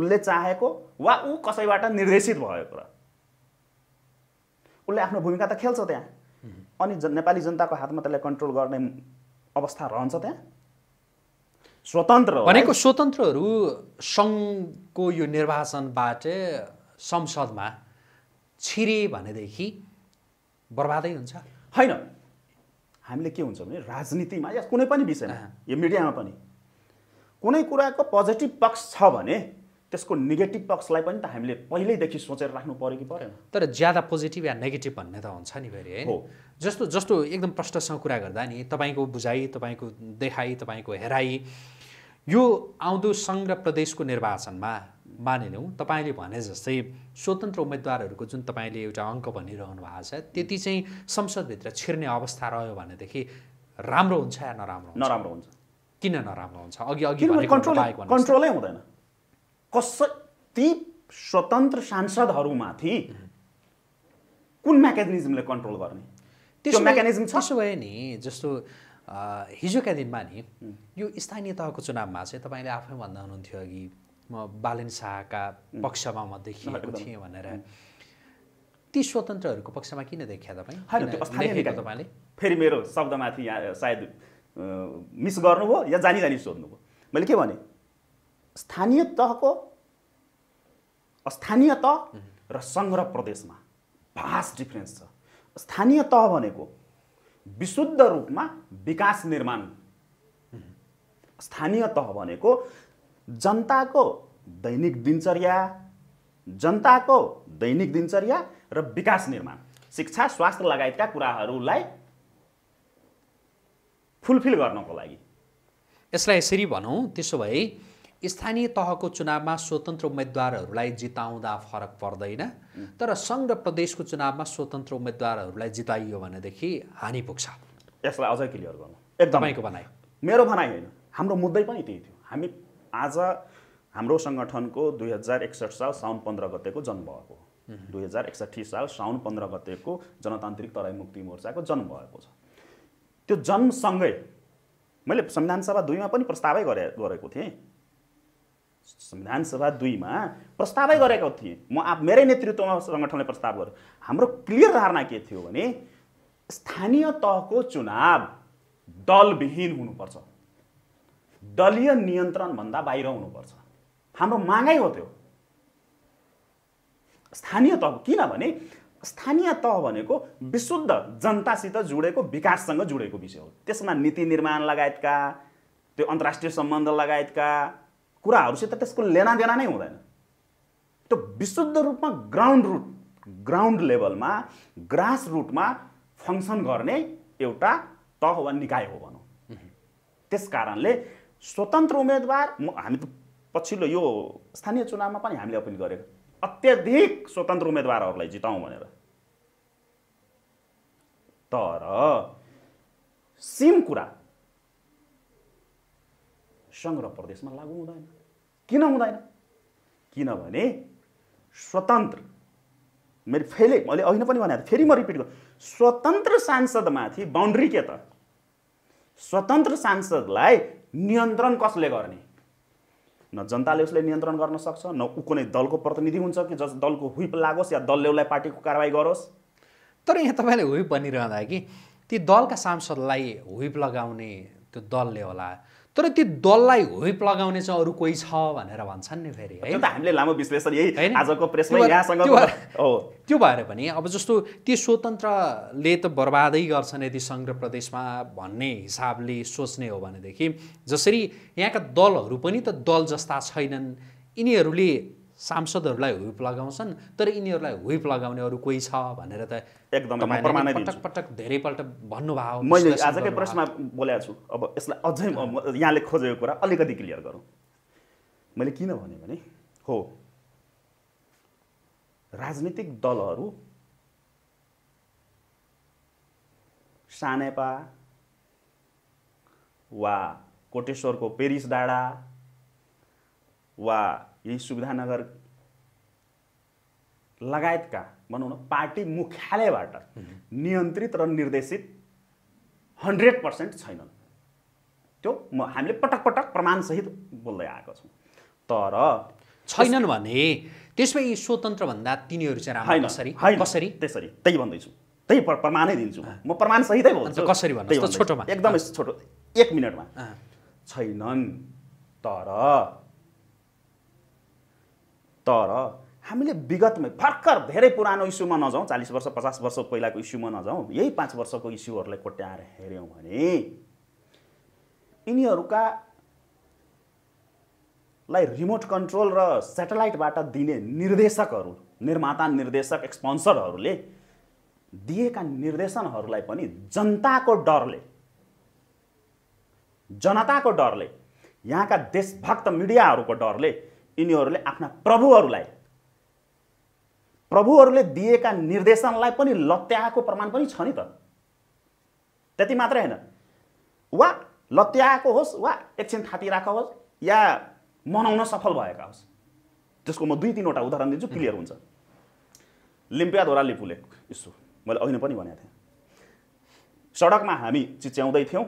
उसले चाहेको वा ऊ कसैबाट निर्देशित भएको र उसले आफ्नो भूमिका त खेल्छ त्यहाँ अनि नेपाली जनताको हातमा त्यसलाई कन्ट्रोल गर्ने अवस्था रहन्छ त्यहाँ स्वतन्त्र भनेको स्वतन्त्रहरू सङ्घको यो निर्वाचनबाट संसदमा छिरे भनेदेखि बर्बादै हुन्छ होइन हामीले के हुन्छ भने राजनीतिमा या कुनै पनि विषयमा यो मिडियामा पनि कुनै कुराको पोजिटिभ पक्ष छ भने त्यसको नेगेटिभ पक्षलाई पनि त हामीले पहिल्यैदेखि सोचेर राख्नु पऱ्यो कि परेन तर ज्यादा पोजिटिभ या नेगेटिभ भन्ने त हुन्छ नि फेरि हो जस्तो जस्तो एकदम प्रष्टसँग कुरा गर्दा नि तपाईँको बुझाइ तपाईँको देखाइ तपाईँको हेराई यो आउँदो सङ्घ र प्रदेशको निर्वाचनमा मानिलिउँ तपाईँले भने जस्तै स्वतन्त्र उम्मेदवारहरूको जुन तपाईँले एउटा अङ्क भनिरहनु भएको छ त्यति चाहिँ संसदभित्र छिर्ने अवस्था रह्यो भनेदेखि राम्रो हुन्छ या नराम्रो नराम्रो हुन्छ किन नराम्रो हुन्छ अघि अघि कन्ट्रोलै हुँदैन कस ती स्वतन्त्र सांसदहरूमाथि कुन मेकानिजमले कन्ट्रोल गर्ने त्यो मेकानिजम छ भए नि जस्तो हिजोका दिनमा नि यो स्थानीय तहको चुनावमा चाहिँ तपाईँले आफै भन्दा हुनुहुन्थ्यो अघि म बालन शाहका पक्षमा म देखिएको थिएँ भनेर ती स्वतन्त्रहरूको पक्षमा किन देखिया तपाईँ तपाईँले फेरि मेरो शब्दमाथि यहाँ सायद मिस गर्नुभयो या जानी जानी सोध्नुभयो मैले के भने स्थानीय तहको स्थानीय तह र सङ्ग्रह प्रदेशमा भास्ट डिफ्रेन्स छ स्थानीय तह भनेको विशुद्ध रूपमा विकास निर्माण स्थानीय तह भनेको जनताको दैनिक दिनचर्या जनताको दैनिक दिनचर्या र विकास निर्माण शिक्षा स्वास्थ्य लगायतका कुराहरूलाई फुलफिल गर्नको लागि यसलाई यसरी भनौँ त्यसो भए स्थानीय तहको चुनावमा स्वतन्त्र उम्मेद्वारहरूलाई जिताउँदा फरक पर्दैन तर सङ्घ र प्रदेशको चुनावमा स्वतन्त्र उम्मेद्वारहरूलाई जिताइयो भनेदेखि हानि पुग्छ यसलाई अझै क्लियर गर्नु एकदमैको भनाइ मेरो भनाइ होइन हाम्रो मुद्दै पनि त्यही थियो हामी आज हाम्रो सङ्गठनको दुई हजार एकसठ साल साउन पन्ध्र गतेको जन्म भएको दुई हजार एकसठी साल साउन पन्ध्र गतेको जनतान्त्रिक तराई मुक्ति मोर्चाको जन्म भएको छ त्यो जन्मसँगै मैले संविधान सभा दुईमा पनि प्रस्तावै गरे गरेको थिएँ संविधान सभा दुईमा प्रस्तावै गरेको थिएँ म आफ मेरै नेतृत्वमा सङ्गठनले प्रस्ताव गरेँ हाम्रो क्लियर धारणा के थियो भने स्थानीय तहको चुनाव दलविहीन हुनुपर्छ दलीय नियन्त्रणभन्दा बाहिर हुनुपर्छ हाम्रो मागै हो त्यो स्थानीय तह किनभने स्थानीय तह भनेको विशुद्ध जनतासित जुडेको विकाससँग जुडेको विषय हो त्यसमा नीति निर्माण लगायतका त्यो अन्तर्राष्ट्रिय सम्बन्ध लगायतका कुराहरूसित त्यसको लेना देना नै हुँदैन त्यो विशुद्ध रूपमा ग्राउन्ड रुट ग्राउन्ड लेभलमा ग्रास रुटमा फङ्सन गर्ने एउटा तह वा निकाय हो भनौँ त्यस कारणले स्वतन्त्र उम्मेदवार हामी त पछिल्लो यो स्थानीय चुनावमा पनि हामीले अपिल गरेको अत्याधिक स्वतन्त्र उम्मेदवारहरूलाई जिताउँ भनेर तर सिम कुरा सङ्ग्रह प्रदेशमा लागु हुँदैन किन हुँदैन किनभने स्वतन्त्र मेरो फेरि मैले अहिले पनि भने फेरि म रिपिट गर्छु स्वतन्त्र सांसदमाथि बााउन्ड्री के त स्वतन्त्र सांसदलाई नियन्त्रण कसले गर्ने न जनताले उसले नियन्त्रण गर्न सक्छ न ऊ कुनै दलको प्रतिनिधि हुन्छ कि जस दलको हुइप लागोस् या दलले उसलाई पार्टीको कारवाही गरोस् तर यहाँ तपाईँले हुइप भनिरहँदा कि ती दलका सांसदलाई हुइप लगाउने त्यो दलले होला तर त्यो दललाई होइप लगाउने चाहिँ अरू कोही छ भनेर भन्छन् नि फेरि है त हामीले लामो विश्लेषण यही आजको त्यो भएर पनि अब जस्तो ती स्वतन्त्रले त बर्बादै गर्छन् यदि सङ्घ प्रदेशमा भन्ने हिसाबले सोच्ने हो भनेदेखि जसरी यहाँका दलहरू पनि त दल जस्ता छैनन् यिनीहरूले सांसदहरूलाई हुप लगाउँछन् तर यिनीहरूलाई हुप लगाउने अरू कोही छ भनेर त एकदम पटक पटक धेरैपल्ट भन्नुभयो मैले आजकै प्रश्नमा बोलेको छु अब यसलाई अझै यहाँले खोजेको कुरा अलिकति क्लियर गरौँ मैले किन भने हो राजनीतिक दलहरू सानेपा वा कोटेश्वरको पेरिस डाँडा वा यही नगर लगायतका भनौँ न पार्टी मुख्यालयबाट नियन्त्रित र निर्देशित हन्ड्रेड पर्सेन्ट छैनन् त्यो म हामीले पटक पटक प्रमाणसहित बोल्दै आएको छौँ तर छैनन् भने त्यसमा यी स्वतन्त्रभन्दा तिनीहरू चाहिँ राम्रो कसरी त्यसरी त्यही भन्दैछु त्यही प्रमाणै दिन्छु म प्रमाणसहितै भन्छु कसरी भन्नु छोटोमा एकदमै छोटो एक मिनटमा छैनन् तर तर हामीले विगतमै भर्खर धेरै पुरानो इस्युमा नजाउँ चालिस वर्ष पचास वर्ष पहिलाको इस्युमा नजाउँ यही पाँच वर्षको इस्युहरूलाई कोट्याएर हेऱ्यौँ भने यिनीहरूका लाई रिमोट कन्ट्रोल र सेटेलाइटबाट दिने निर्देशकहरू निर्माता निर्देशक स्पोन्सरहरूले दिएका निर्देशनहरूलाई पनि जनताको डरले जनताको डरले यहाँका देशभक्त मिडियाहरूको डरले यिनीहरूले आफ्ना प्रभुहरूलाई प्रभुहरूले दिएका निर्देशनलाई पनि लत्याएको प्रमाण पनि छ नि त त्यति मात्रै होइन वा लत्याएको होस् वा एकछिन थातिरहेको होस् या मनाउन सफल भएका होस् त्यसको म दुई तिनवटा उदाहरण दिन्छु क्लियर हुन्छ लिम्पियाधोरा लिपुले यसो मैले अहिले पनि भनेको थिएँ सडकमा हामी चिच्याउँदै थियौँ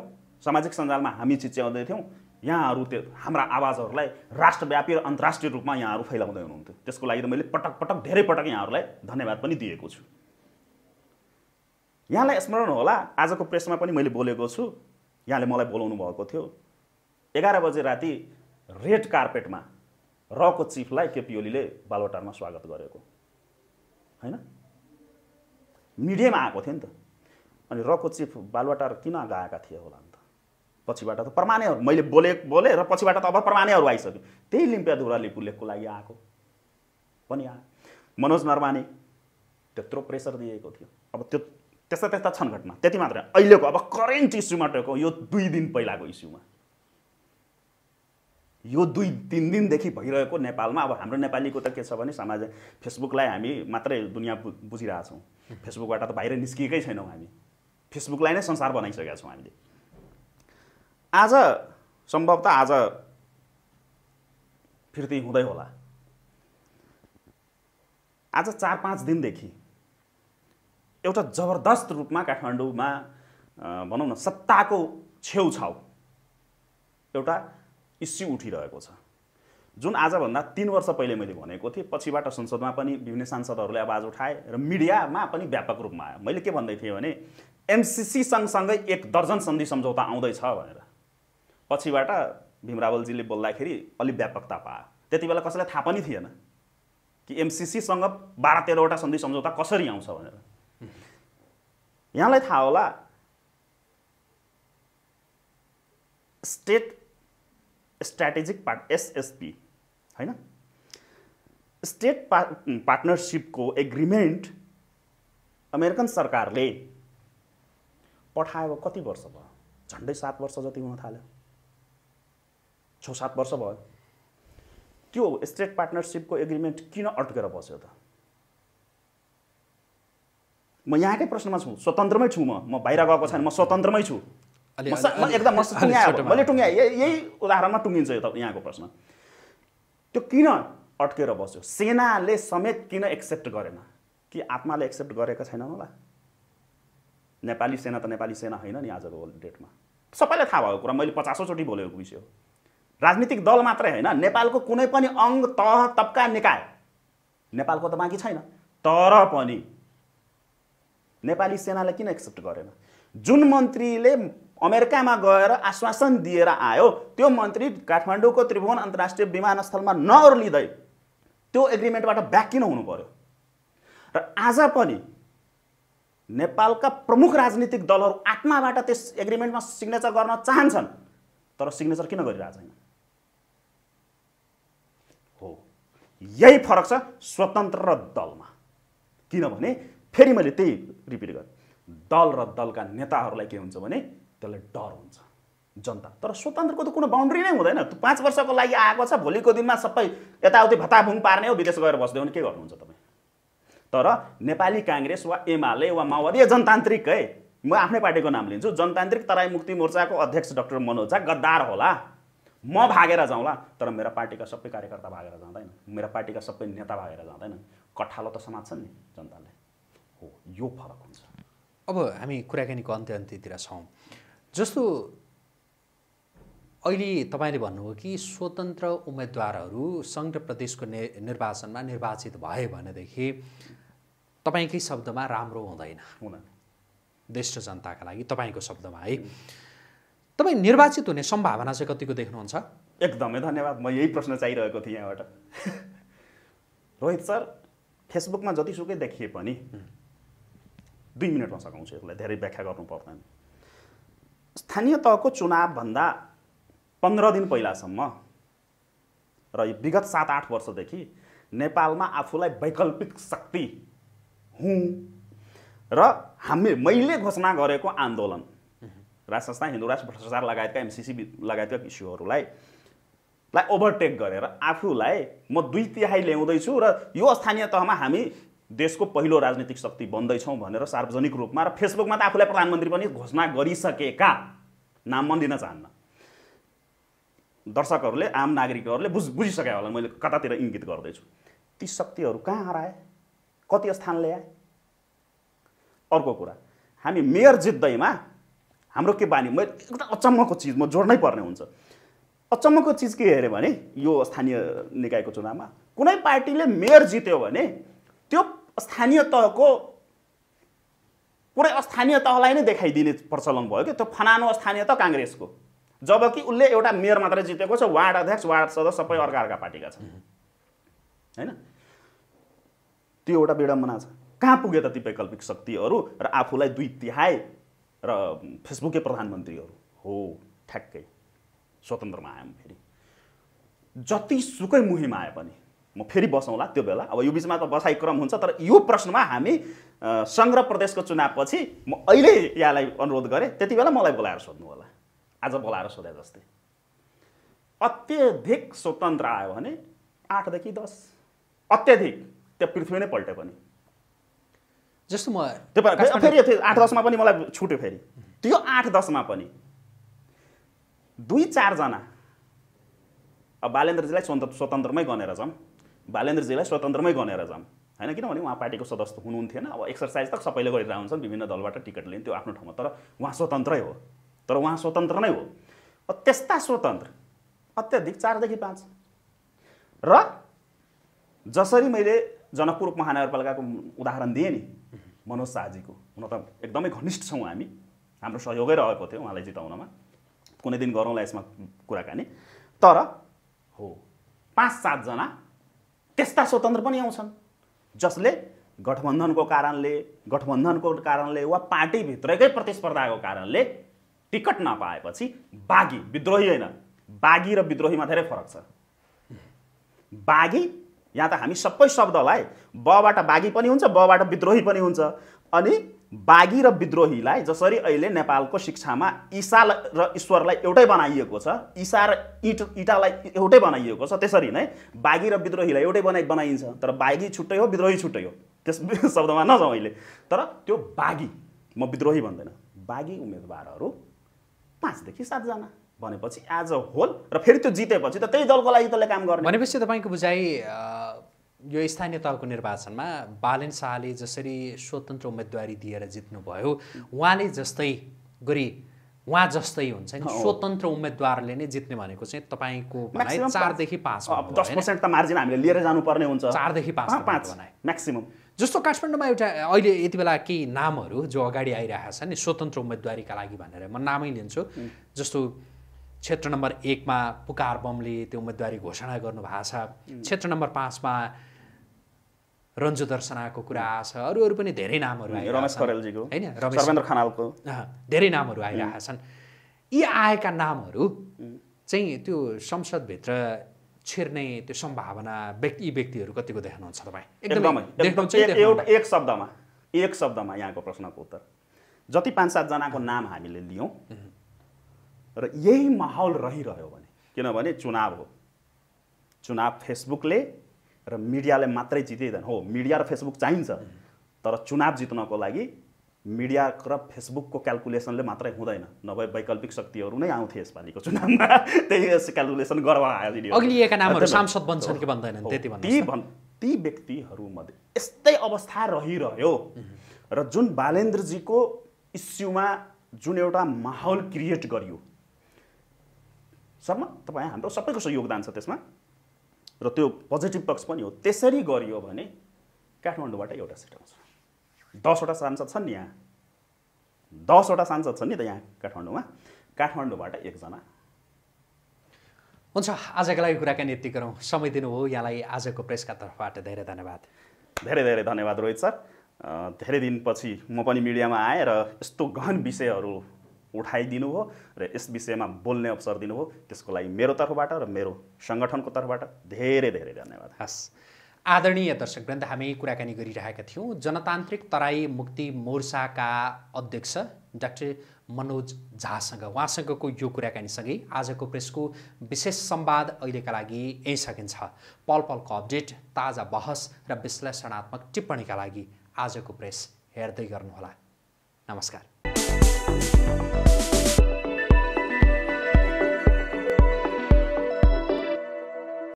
सामाजिक सञ्जालमा हामी चिच्याउँदै थियौँ यहाँहरू त्यो हाम्रा आवाजहरूलाई राष्ट्रव्यापी र अन्तर्राष्ट्रिय रूपमा यहाँहरू फैलाउँदै हुनुहुन्थ्यो त्यसको लागि त मैले पटक पटक धेरै पटक यहाँहरूलाई धन्यवाद पनि दिएको छु यहाँलाई स्मरण होला आजको प्रेसमा पनि मैले बोलेको छु यहाँले मलाई बोलाउनु भएको थियो एघार बजे राति रेड कार्पेटमा रको चिफलाई केपी ओलीले बालवटारमा स्वागत गरेको होइन मिडियामा आएको थियो नि त अनि रको चिफ बालवाटार किन गएका थिए होला पछिबाट त प्रमाणहरू मैले बोले बोलेँ र पछिबाट त अब प्रमाणहरू आइसक्यो त्यही लिपु लेखको लागि आएको पनि आ मनोज नर्माने त्यत्रो प्रेसर दिएको थियो अब त्यो त्यस्ता त्यस्ता छन् घटना त्यति मात्रै अहिलेको अब करेन्ट इस्युमा टोको यो दुई दिन पहिलाको इस्युमा यो दुई तिन दिनदेखि भइरहेको नेपालमा अब हाम्रो नेपालीको त के छ भने समाज फेसबुकलाई हामी मात्रै दुनियाँ बुझिरहेछौँ फेसबुकबाट त बाहिर निस्किएकै छैनौँ हामी फेसबुकलाई नै संसार बनाइसकेका छौँ हामीले आज सम्भवतः आज फिर्ती हुँदै होला आज चार पाँच दिनदेखि एउटा जबरदस्त रूपमा काठमाडौँमा भनौँ न सत्ताको छेउछाउ एउटा इस्यु उठिरहेको छ जुन आजभन्दा तिन वर्ष पहिले मैले भनेको थिएँ पछिबाट संसदमा पनि विभिन्न सांसदहरूले आवाज उठाए र मिडियामा पनि व्यापक रूपमा आयो मैले के भन्दै थिएँ भने एमसिसी सँगसँगै एक दर्जन सन्धि सम्झौता आउँदैछ भनेर पछिबाट भीमरावलजीले बोल्दाखेरि अलि व्यापकता पायो त्यति बेला कसैलाई थाहा पनि थिएन कि एमसिसीसँग बाह्र तेह्रवटा सन्धि सम्झौता कसरी आउँछ भनेर यहाँलाई थाहा होला स्टेट स्ट्राटेजिक पार्ट एसएसपी होइन स्टेट पा पार्टनरसिपको एग्रिमेन्ट अमेरिकन सरकारले पठाएको कति वर्ष भयो झन्डै सात वर्ष जति हुन थाल्यो छ सात वर्ष भयो त्यो स्टेट पार्टनरसिपको एग्रिमेन्ट किन अड्केर बस्यो त म यहाँकै प्रश्नमा छु स्वतन्त्रमै छु म म बाहिर गएको छैन म स्वतन्त्रमै छु एकदम मैले टुङ्गा यही उदाहरणमा टुङ्गिन्छ यो त यहाँको प्रश्न त्यो किन अड्केर बस्यो सेनाले समेत किन एक्सेप्ट गरेन कि आत्माले एक्सेप्ट गरेका छैनन् होला नेपाली सेना त नेपाली सेना होइन नि आजको डेटमा सबैलाई थाहा भएको कुरा मैले पचासौँचोटि बोलेको विषय हो राजनीतिक दल मात्रै होइन नेपालको कुनै पनि अङ्ग तह तब्का निकाय नेपालको त बाँकी छैन तर पनि नेपाली सेनाले किन एक्सेप्ट गरेन जुन मन्त्रीले अमेरिकामा गएर आश्वासन दिएर आयो त्यो मन्त्री काठमाडौँको त्रिभुवन अन्तर्राष्ट्रिय विमानस्थलमा नअर्लिँदै त्यो एग्रिमेन्टबाट ब्याक किन हुनु पऱ्यो र आज पनि नेपालका प्रमुख राजनीतिक दलहरू आत्माबाट त्यस एग्रिमेन्टमा सिग्नेचर गर्न चाहन्छन् तर सिग्नेचर किन गरिरहेको छैन यही फरक छ स्वतन्त्र र दलमा किनभने फेरि मैले त्यही रिपिट गरेँ दल र दलका नेताहरूलाई के हुन्छ भने त्यसलाई डर हुन्छ जनता तर स्वतन्त्रको त कुनै बााउन्ड्री नै हुँदैन पाँच वर्षको लागि आएको छ भोलिको दिनमा सबै यताउति भत्ताभुङ पार्ने हो विदेश गएर बस्दै भने के गर्नुहुन्छ तपाईँ तर नेपाली काङ्ग्रेस वा एमाले वा माओवादी या जनतान्त्रिक है म आफ्नै पार्टीको नाम लिन्छु जनतान्त्रिक तराई मुक्ति मोर्चाको अध्यक्ष डक्टर मनोज झा गद्दार होला म भागेर जाउँला तर मेरो पार्टीका सबै कार्यकर्ता भागेर जाँदैन मेरा पार्टीका सबै नेता भागेर जाँदैनन् कठालो त समात्छन् नि जनताले हो यो फरक हुन्छ अब हामी कुराकानीको अन्त्य अन्त्यतिर छौँ जस्तो अहिले तपाईँले भन्नुभयो कि स्वतन्त्र उम्मेदवारहरू सङ्घ प्रदेशको ने निर्वाचनमा निर्वाचित भए भनेदेखि तपाईँकै शब्दमा राम्रो हुँदैन हुँदैन देश र जनताका लागि तपाईँको शब्दमा है तपाईँ निर्वाचित हुने सम्भावना चाहिँ कतिको देख्नुहुन्छ एकदमै धन्यवाद म यही प्रश्न चाहिरहेको थिएँ यहाँबाट *laughs* रोहित सर फेसबुकमा जतिसुकै देखिए पनि दुई मिनटमा सघाउँछु यसलाई धेरै व्याख्या गर्नु पर्दैन स्थानीय तहको चुनावभन्दा पन्ध्र दिन पहिलासम्म र यो विगत सात आठ वर्षदेखि नेपालमा आफूलाई वैकल्पिक शक्ति हुँ र हामी मैले घोषणा गरेको आन्दोलन राज संस्था हिन्दू राज भ्रष्टाचार लगायतका एमसिसी लगायतका इस्युहरूलाई लाई ओभरटेक गरेर आफूलाई म दुई तिहाई ल्याउँदैछु र यो स्थानीय तहमा हामी देशको पहिलो राजनीतिक शक्ति बन्दैछौँ भनेर सार्वजनिक रूपमा र फेसबुकमा त आफूलाई प्रधानमन्त्री पनि घोषणा गरिसकेका नाम मन दिन चाहन्न दर्शकहरूले आम नागरिकहरूले बुझ बुझिसके होला मैले कतातिर इङ्गित गर्दैछु ती शक्तिहरू कहाँ हराए कति स्थान ल्याए अर्को कुरा हामी मेयर जित्दैमा हाम्रो के बानी म एकदम अचम्मको चिज म जोड्नै पर्ने हुन्छ अचम्मको चिज के हेऱ्यो भने यो स्थानीय निकायको चुनावमा कुनै पार्टीले मेयर जित्यो भने त्यो स्थानीय तहको पुरै स्थानीय तहलाई नै देखाइदिने प्रचलन भयो कि त्यो फनानो स्थानीय त काङ्ग्रेसको जबकि उसले एउटा मेयर मात्रै जितेको छ वार्ड अध्यक्ष वार्ड सदस्य सबै अर्का अर्का पार्टीका छन् होइन त्यो एउटा विडम्बना छ कहाँ पुगे त ती वैकल्पिक शक्तिहरू र आफूलाई दुई तिहाई र फेसबुकै प्रधानमन्त्रीहरू हो ठ्याक्कै स्वतन्त्रमा आयौँ फेरि जति सुकै मुहिम आए पनि म फेरि बसौँला त्यो बेला अब यो बिचमा त बसाइ क्रम हुन्छ तर यो प्रश्नमा हामी सङ्ग्रह प्रदेशको चुनावपछि म अहिले यहाँलाई अनुरोध गरेँ त्यति बेला मलाई बोलाएर सोध्नु होला आज बोलाएर सोधे जस्तै अत्यधिक स्वतन्त्र आयो भने आठदेखि दस अत्यधिक त्यो पृथ्वी नै पल्ट्यो पनि जस्तो म त्यो फेरि आठ दसमा पनि मलाई छुट्यो फेरि त्यो आठ दसमा पनि दुई चारजना अब बालेन्द्रजीलाई स्वतन्त्र स्वतन्त्रमै गनेर जाउँ बालेन्द्रजीलाई स्वतन्त्रमै गनेर जाउँ होइन किनभने उहाँ पार्टीको सदस्य हुनुहुन्थेन अब एक्सर्साइज त सबैले गरिरहेको हुन्छन् विभिन्न दलबाट टिकट लिन्थ्यो आफ्नो ठाउँमा तर उहाँ स्वतन्त्रै हो तर उहाँ स्वतन्त्र नै हो त्यस्ता स्वतन्त्र अत्याधिक चारदेखि पाँच र जसरी मैले जनकपुर महानगरपालिकाको उदाहरण दिएँ नि मनोज शाहजीको हुन त एकदमै घनिष्ठ छौँ हामी हाम्रो सहयोगै रहेको थियो उहाँलाई जिताउनमा कुनै दिन गरौँला यसमा कुराकानी तर हो पाँच सातजना त्यस्ता स्वतन्त्र पनि आउँछन् जसले गठबन्धनको कारणले गठबन्धनको कारणले वा पार्टीभित्रकै प्रतिस्पर्धाको कारणले टिकट नपाएपछि बाघी विद्रोही होइन बाघी र विद्रोहीमा धेरै फरक छ बाघी यहाँ त हामी सबै शब्दलाई बबाट बाघी पनि हुन्छ बबाट विद्रोही पनि हुन्छ अनि बाघी र विद्रोहीलाई जसरी अहिले नेपालको शिक्षामा ईसा र ईश्वरलाई एउटै बनाइएको छ ईसा र इट इटालाई एउटै बनाइएको छ त्यसरी नै बाघी र विद्रोहीलाई एउटै बनाइ बनाइन्छ तर बाघी छुट्टै हो विद्रोही छुट्टै हो त्यस *laughs* शब्दमा नजाउँ अहिले तर त्यो बाघी म विद्रोही भन्दैन बाघी उम्मेदवारहरू पाँचदेखि सातजना भनेपछि एज अ होल र फेरि त्यो जितेपछि त त्यही दलको लागि त्यसले काम गर्ने भनेपछि तपाईँको बुझाइ यो स्थानीय तहको निर्वाचनमा बालन शाहले जसरी स्वतन्त्र उम्मेदवारी दिएर जित्नुभयो उहाँले जस्तै गरी उहाँ जस्तै हुन्छ नि स्वतन्त्र उम्मेद्वारले नै जित्ने भनेको चाहिँ तपाईँको चारदेखि पाँच दस पर्सेन्ट त मार्जिन हामीले लिएर जानुपर्ने हुन्छ चारदेखि पाँच पाँच म्याक्सिमम् जस्तो काठमाडौँमा एउटा अहिले यति बेला केही नामहरू जो अगाडि आइरहेको छ नि स्वतन्त्र उम्मेदवारीका लागि भनेर म नामै लिन्छु जस्तो क्षेत्र नम्बर एकमा पुकार बमले त्यो उम्मेदवारी घोषणा गर्नुभएको छ क्षेत्र नम्बर पाँचमा रन्जु दर्शनाको कुरा छ अरू अरू पनि धेरै नामहरू आयो रमेश होइन खनालको धेरै नामहरू आइरहेका छन् यी आएका नामहरू चाहिँ त्यो संसदभित्र छिर्ने त्यो सम्भावना व्यक्ति यी व्यक्तिहरू कतिको देख्नुहुन्छ तपाईँ एकदमै एक शब्दमा एक शब्दमा यहाँको प्रश्नको उत्तर जति पाँच सातजनाको नाम हामीले लियौँ र यही माहौल रहिरह्यो भने किनभने चुनाव हो चुनाव फेसबुकले र मिडियाले मात्रै जितिँदैन हो मिडिया र फेसबुक चाहिन्छ तर चुनाव जित्नको लागि मिडिया र फेसबुकको क्यालकुलेसनले मात्रै हुँदैन नभए वैकल्पिक शक्तिहरू नै आउँथे यसपालिको चुनावमा *laughs* त्यही क्यालकुलेसन गर्व आयो सांसद ती भन् ती व्यक्तिहरूमध्ये यस्तै अवस्था रहिरह्यो र जुन बालेन्द्रजीको इस्युमा जुन एउटा माहौल क्रिएट गरियो सम्म तपाईँ हाम्रो सबैको योगदान छ त्यसमा र त्यो पोजिटिभ पक्ष पनि हो त्यसरी गरियो भने काठमाडौँबाट एउटा सिट आउँछ दसवटा सांसद छन् नि यहाँ दसवटा सांसद छन् नि त यहाँ काठमाडौँमा काठमाडौँबाट एकजना हुन्छ आजको लागि कुराकानी यति गरौँ समय दिनुभयो यहाँलाई आजको प्रेसका तर्फबाट धेरै धन्यवाद धेरै धेरै धन्यवाद रोहित सर धेरै दिनपछि म पनि मिडियामा आएँ र यस्तो गहन विषयहरू उठाइदिनु हो र यस विषयमा बोल्ने अवसर दिनुभयो त्यसको लागि मेरो तर्फबाट र मेरो सङ्गठनको तर्फबाट धेरै धेरै धन्यवाद हस् आदरणीय दर्शकवृन्द हामी कुराकानी गरिरहेका थियौँ जनतान्त्रिक तराई मुक्ति मोर्चाका अध्यक्ष डाक्टर मनोज झासँग उहाँसँगको यो कुराकानीसँगै आजको प्रेसको विशेष सम्वाद अहिलेका लागि यहीँ सकिन्छ पल पलको अपडेट ताजा बहस र विश्लेषणात्मक टिप्पणीका लागि आजको प्रेस हेर्दै गर्नुहोला नमस्कार